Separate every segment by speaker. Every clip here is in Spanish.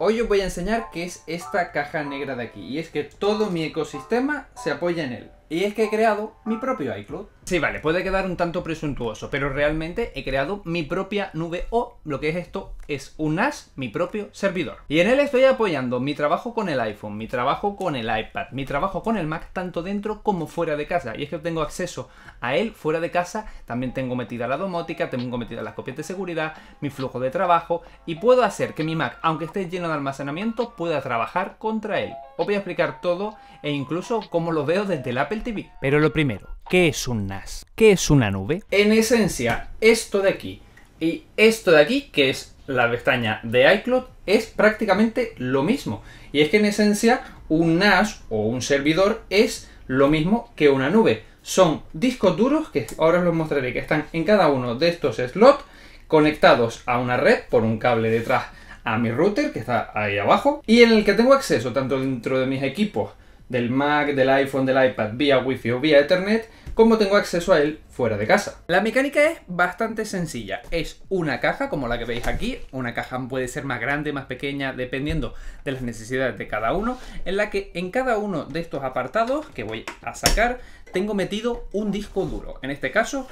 Speaker 1: Hoy os voy a enseñar qué es esta caja negra de aquí y es que todo mi ecosistema se apoya en él. Y es que he creado mi propio iCloud. Sí, vale, puede quedar un tanto presuntuoso, pero realmente he creado mi propia nube o lo que es esto es un NAS, mi propio servidor. Y en él estoy apoyando mi trabajo con el iPhone, mi trabajo con el iPad, mi trabajo con el Mac, tanto dentro como fuera de casa. Y es que tengo acceso a él fuera de casa, también tengo metida la domótica, tengo metida las copias de seguridad, mi flujo de trabajo y puedo hacer que mi Mac, aunque esté lleno de almacenamiento, pueda trabajar contra él. Os voy a explicar todo e incluso cómo lo veo desde el Apple TV. Pero lo primero, ¿qué es un NAS? ¿Qué es una nube? En esencia, esto de aquí y esto de aquí, que es la pestaña de iCloud, es prácticamente lo mismo. Y es que en esencia, un NAS o un servidor es lo mismo que una nube. Son discos duros, que ahora os los mostraré, que están en cada uno de estos slots, conectados a una red por un cable detrás a mi router, que está ahí abajo, y en el que tengo acceso tanto dentro de mis equipos del Mac, del iPhone, del iPad vía Wi-Fi o vía Ethernet, como tengo acceso a él fuera de casa. La mecánica es bastante sencilla. Es una caja como la que veis aquí. Una caja puede ser más grande, más pequeña, dependiendo de las necesidades de cada uno. En la que en cada uno de estos apartados que voy a sacar, tengo metido un disco duro. En este caso,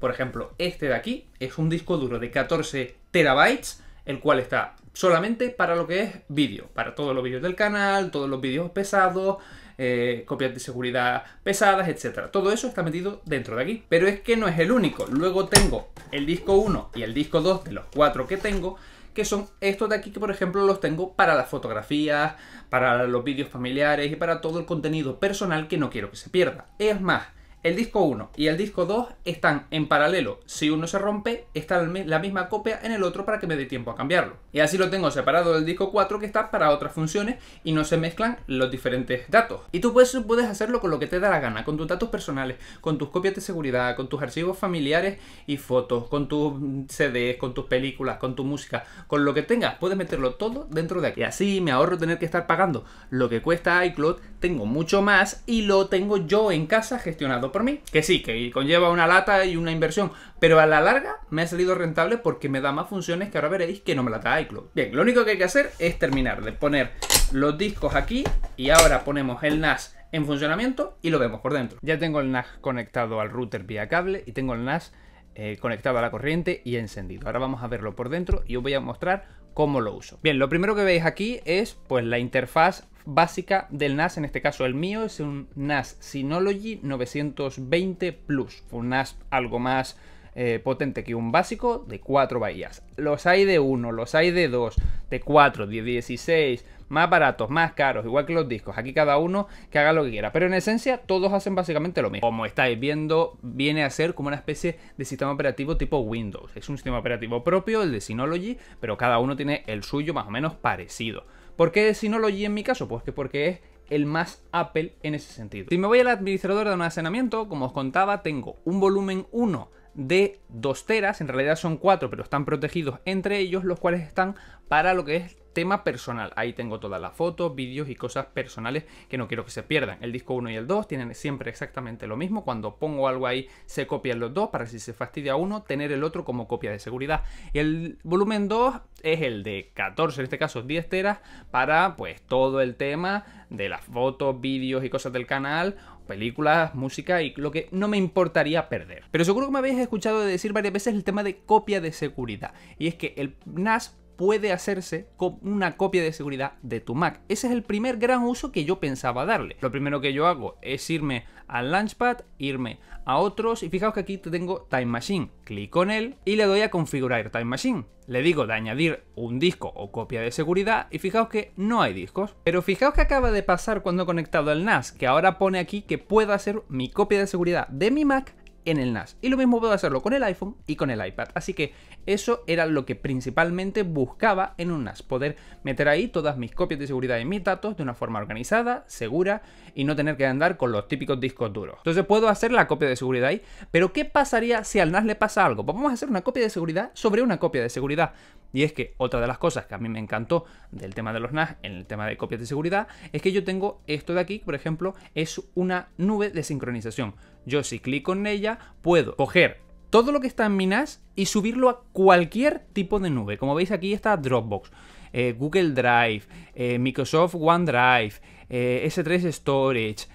Speaker 1: por ejemplo, este de aquí es un disco duro de 14 terabytes, el cual está solamente para lo que es vídeo. Para todos los vídeos del canal, todos los vídeos pesados, eh, copias de seguridad pesadas, etcétera. Todo eso está metido dentro de aquí. Pero es que no es el único. Luego tengo el disco 1 y el disco 2 de los cuatro que tengo que son estos de aquí que por ejemplo los tengo para las fotografías, para los vídeos familiares y para todo el contenido personal que no quiero que se pierda. Es más, el disco 1 y el disco 2 están en paralelo. Si uno se rompe, está la misma copia en el otro para que me dé tiempo a cambiarlo. Y así lo tengo separado del disco 4 que está para otras funciones y no se mezclan los diferentes datos. Y tú puedes, puedes hacerlo con lo que te da la gana, con tus datos personales, con tus copias de seguridad, con tus archivos familiares y fotos, con tus mm, CDs, con tus películas, con tu música, con lo que tengas. Puedes meterlo todo dentro de aquí. Y así me ahorro tener que estar pagando lo que cuesta iCloud, tengo mucho más y lo tengo yo en casa gestionado mí, que sí, que conlleva una lata y una inversión, pero a la larga me ha salido rentable porque me da más funciones que ahora veréis que no me la da iCloud. Bien, lo único que hay que hacer es terminar de poner los discos aquí y ahora ponemos el NAS en funcionamiento y lo vemos por dentro. Ya tengo el NAS conectado al router vía cable y tengo el NAS eh, conectado a la corriente y encendido. Ahora vamos a verlo por dentro y os voy a mostrar cómo lo uso. Bien, lo primero que veis aquí es pues la interfaz básica del NAS, en este caso el mío es un NAS Synology 920 Plus, un NAS algo más eh, potente que un básico de 4 bahías. Los hay de 1, los hay de 2, de 4, de 16, más baratos, más caros, igual que los discos. Aquí cada uno que haga lo que quiera. Pero en esencia todos hacen básicamente lo mismo. Como estáis viendo, viene a ser como una especie de sistema operativo tipo Windows. Es un sistema operativo propio, el de Synology, pero cada uno tiene el suyo más o menos parecido. ¿Por qué Synology en mi caso? Pues que porque es el más Apple en ese sentido. Si me voy al administrador de almacenamiento, como os contaba, tengo un volumen 1 de 2 teras, en realidad son 4, pero están protegidos entre ellos, los cuales están para lo que es tema personal. Ahí tengo todas las fotos, vídeos y cosas personales que no quiero que se pierdan. El disco 1 y el 2 tienen siempre exactamente lo mismo. Cuando pongo algo ahí se copian los dos para si se fastidia uno tener el otro como copia de seguridad. Y el volumen 2 es el de 14, en este caso 10 teras, para pues todo el tema de las fotos, vídeos y cosas del canal películas, música y lo que no me importaría perder. Pero seguro que me habéis escuchado decir varias veces el tema de copia de seguridad. Y es que el NAS puede hacerse con una copia de seguridad de tu Mac. Ese es el primer gran uso que yo pensaba darle. Lo primero que yo hago es irme al Launchpad, irme a otros y fijaos que aquí tengo Time Machine. Clico en él y le doy a configurar Time Machine. Le digo de añadir un disco o copia de seguridad y fijaos que no hay discos. Pero fijaos que acaba de pasar cuando he conectado el NAS, que ahora pone aquí que puedo hacer mi copia de seguridad de mi Mac en el NAS. Y lo mismo puedo hacerlo con el iPhone y con el iPad. Así que eso era lo que principalmente buscaba en un NAS, poder meter ahí todas mis copias de seguridad y mis datos de una forma organizada, segura y no tener que andar con los típicos discos duros. Entonces puedo hacer la copia de seguridad ahí, pero ¿qué pasaría si al NAS le pasa algo? Pues vamos a hacer una copia de seguridad sobre una copia de seguridad. Y es que otra de las cosas que a mí me encantó del tema de los NAS, en el tema de copias de seguridad, es que yo tengo esto de aquí, por ejemplo, es una nube de sincronización. Yo si clico en ella, puedo coger todo lo que está en mi NAS y subirlo a cualquier tipo de nube. Como veis aquí está Dropbox, eh, Google Drive, eh, Microsoft OneDrive, eh, S3 Storage,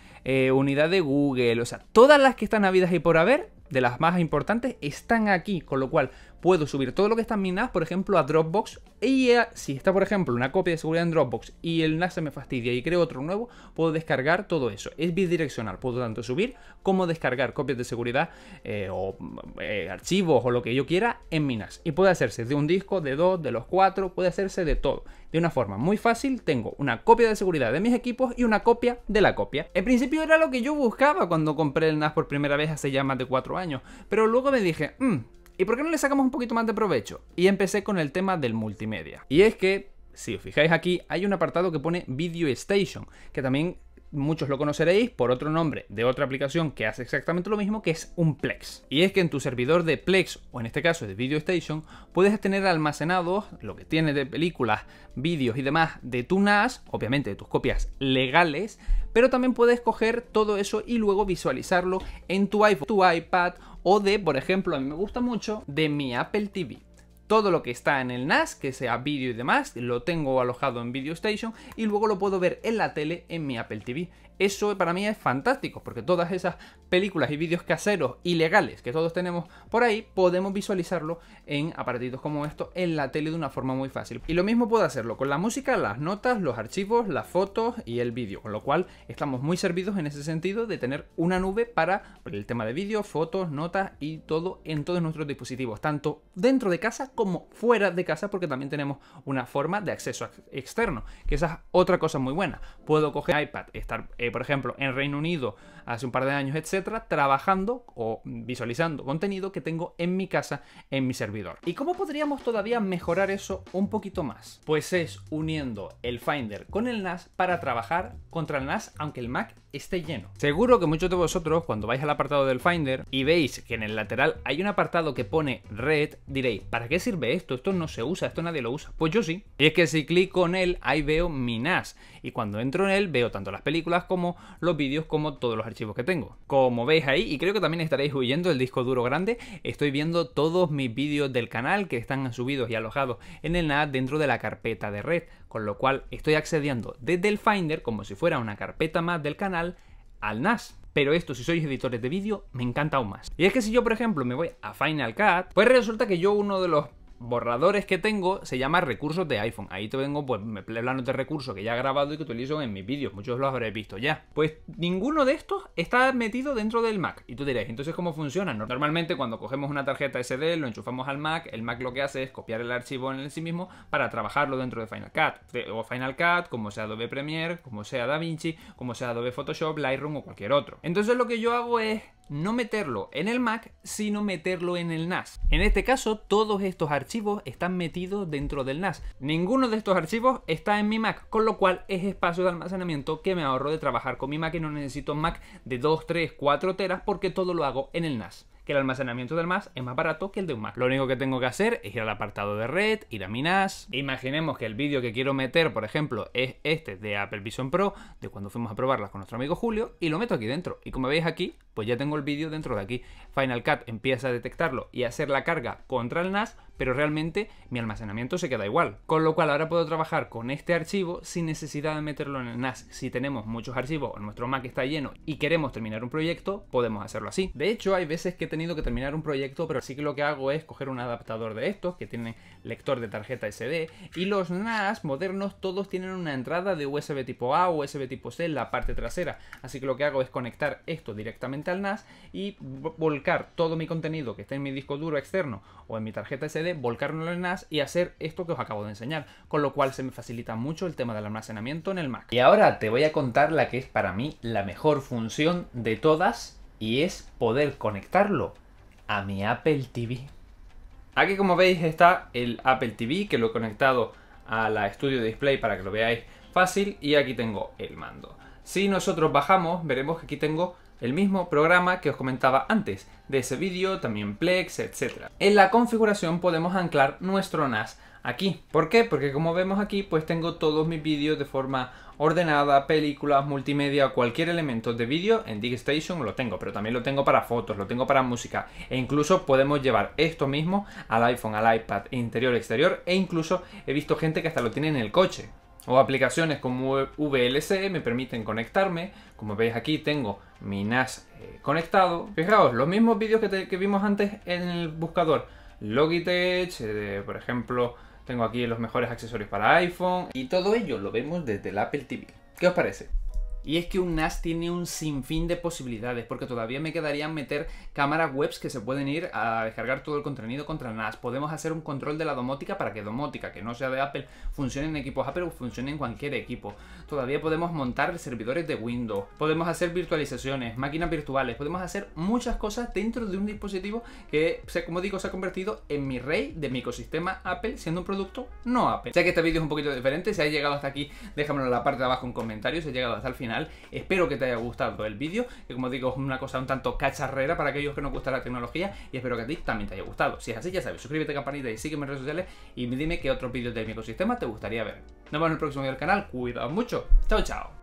Speaker 1: unidad de Google, o sea, todas las que están habidas y por haber, de las más importantes, están aquí, con lo cual puedo subir todo lo que está en mi NAS, por ejemplo, a Dropbox. Y si está, por ejemplo, una copia de seguridad en Dropbox y el NAS se me fastidia y creo otro nuevo, puedo descargar todo eso. Es bidireccional, puedo tanto subir como descargar copias de seguridad eh, o eh, archivos o lo que yo quiera en mi NAS. Y puede hacerse de un disco, de dos, de los cuatro, puede hacerse de todo. De una forma muy fácil, tengo una copia de seguridad de mis equipos y una copia de la copia. En principio era lo que yo buscaba cuando compré el NAS por primera vez hace ya más de cuatro años, pero luego me dije, mmm, ¿Y por qué no le sacamos un poquito más de provecho? Y empecé con el tema del multimedia. Y es que, si os fijáis aquí, hay un apartado que pone Video Station, que también muchos lo conoceréis por otro nombre de otra aplicación que hace exactamente lo mismo, que es un Plex. Y es que en tu servidor de Plex, o en este caso de Video Station, puedes tener almacenados lo que tiene de películas, vídeos y demás de tu NAS, obviamente de tus copias legales, pero también puedes coger todo eso y luego visualizarlo en tu iPhone, tu iPad o de, por ejemplo, a mí me gusta mucho, de mi Apple TV. Todo lo que está en el NAS, que sea vídeo y demás, lo tengo alojado en Video Station y luego lo puedo ver en la tele en mi Apple TV. Eso para mí es fantástico, porque todas esas películas y vídeos caseros ilegales que todos tenemos por ahí, podemos visualizarlo en aparatitos como esto en la tele de una forma muy fácil. Y lo mismo puedo hacerlo con la música, las notas, los archivos, las fotos y el vídeo, con lo cual estamos muy servidos en ese sentido de tener una nube para el tema de vídeos, fotos, notas y todo en todos nuestros dispositivos, tanto dentro de casa como fuera de casa, porque también tenemos una forma de acceso externo, que esa es otra cosa muy buena. Puedo coger iPad, estar eh, por ejemplo, en Reino Unido hace un par de años, etcétera, trabajando o visualizando contenido que tengo en mi casa, en mi servidor. ¿Y cómo podríamos todavía mejorar eso un poquito más? Pues es uniendo el Finder con el NAS para trabajar contra el NAS aunque el Mac esté lleno. Seguro que muchos de vosotros cuando vais al apartado del Finder y veis que en el lateral hay un apartado que pone red, diréis, ¿para qué sirve esto? Esto no se usa, esto nadie lo usa. Pues yo sí. Y es que si clico en él, ahí veo mi NAS. Y cuando entro en él, veo tanto las películas como como los vídeos, como todos los archivos que tengo. Como veis ahí, y creo que también estaréis huyendo el disco duro grande, estoy viendo todos mis vídeos del canal que están subidos y alojados en el NAS dentro de la carpeta de red, con lo cual estoy accediendo desde el Finder como si fuera una carpeta más del canal al NAS. Pero esto, si sois editores de vídeo, me encanta aún más. Y es que si yo, por ejemplo, me voy a Final Cut, pues resulta que yo uno de los borradores que tengo se llama recursos de iPhone. Ahí te vengo, pues, me planos de este recursos que ya he grabado y que utilizo en mis vídeos. Muchos los habréis visto ya. Pues ninguno de estos está metido dentro del Mac. Y tú dirás, entonces, ¿cómo funciona? Normalmente, cuando cogemos una tarjeta SD, lo enchufamos al Mac. El Mac lo que hace es copiar el archivo en sí mismo para trabajarlo dentro de Final Cut. O Final Cut, como sea Adobe Premiere, como sea DaVinci, como sea Adobe Photoshop, Lightroom o cualquier otro. Entonces, lo que yo hago es no meterlo en el Mac, sino meterlo en el NAS. En este caso, todos estos archivos están metidos dentro del NAS. Ninguno de estos archivos está en mi Mac, con lo cual es espacio de almacenamiento que me ahorro de trabajar con mi Mac y no necesito Mac de 2, 3, 4 teras porque todo lo hago en el NAS que el almacenamiento del más es más barato que el de un Mac. Lo único que tengo que hacer es ir al apartado de red, ir a mi NAS. Imaginemos que el vídeo que quiero meter, por ejemplo, es este de Apple Vision Pro, de cuando fuimos a probarlas con nuestro amigo Julio, y lo meto aquí dentro. Y como veis aquí, pues ya tengo el vídeo dentro de aquí. Final Cut empieza a detectarlo y a hacer la carga contra el NAS pero realmente mi almacenamiento se queda igual. Con lo cual ahora puedo trabajar con este archivo sin necesidad de meterlo en el NAS. Si tenemos muchos archivos, o nuestro Mac está lleno y queremos terminar un proyecto, podemos hacerlo así. De hecho, hay veces que he tenido que terminar un proyecto, pero sí que lo que hago es coger un adaptador de estos que tiene lector de tarjeta SD y los NAS modernos todos tienen una entrada de USB tipo A o USB tipo C en la parte trasera. Así que lo que hago es conectar esto directamente al NAS y volcar todo mi contenido que está en mi disco duro externo o en mi tarjeta SD SSD, volcarlo en NAS y hacer esto que os acabo de enseñar, con lo cual se me facilita mucho el tema del almacenamiento en el Mac. Y ahora te voy a contar la que es para mí la mejor función de todas y es poder conectarlo a mi Apple TV. Aquí como veis está el Apple TV que lo he conectado a la Studio Display para que lo veáis fácil y aquí tengo el mando. Si nosotros bajamos veremos que aquí tengo el mismo programa que os comentaba antes, de ese vídeo, también Plex, etc. En la configuración podemos anclar nuestro NAS aquí. ¿Por qué? Porque como vemos aquí, pues tengo todos mis vídeos de forma ordenada, películas, multimedia, cualquier elemento de vídeo, en DigStation lo tengo, pero también lo tengo para fotos, lo tengo para música, e incluso podemos llevar esto mismo al iPhone, al iPad, interior, exterior, e incluso he visto gente que hasta lo tiene en el coche o aplicaciones como VLC me permiten conectarme. Como veis aquí tengo mi NAS eh, conectado. Fijaos, los mismos vídeos que, vimos antes en el buscador. Logitech, eh, por ejemplo, tengo aquí los mejores accesorios para iPhone. Y todo ello lo vemos desde el Apple TV. ¿Qué os parece? Y es que un NAS tiene un sinfín de posibilidades, porque todavía me quedaría meter cámaras webs que se pueden ir a descargar todo el contenido contra el NAS. Podemos hacer un control de la domótica para que domótica, que no sea de Apple, funcione en equipos Apple o funcione en cualquier equipo. Todavía podemos montar servidores de Windows, podemos hacer virtualizaciones, máquinas virtuales, podemos hacer muchas cosas dentro de un dispositivo que, como digo, se ha convertido en mi rey de mi ecosistema Apple, siendo un producto no Apple. Sé que este vídeo es un poquito diferente, si has llegado hasta aquí, déjamelo en la parte de abajo en comentarios, si has llegado hasta el final Espero que te haya gustado el vídeo, que como digo es una cosa un tanto cacharrera para aquellos que no gusta la tecnología y espero que a ti también te haya gustado. Si es así, ya sabes, suscríbete, a la campanita y sígueme en redes sociales y dime qué otros vídeos de mi ecosistema te gustaría ver. Nos vemos en el próximo vídeo del canal, cuidaos mucho, chao chao.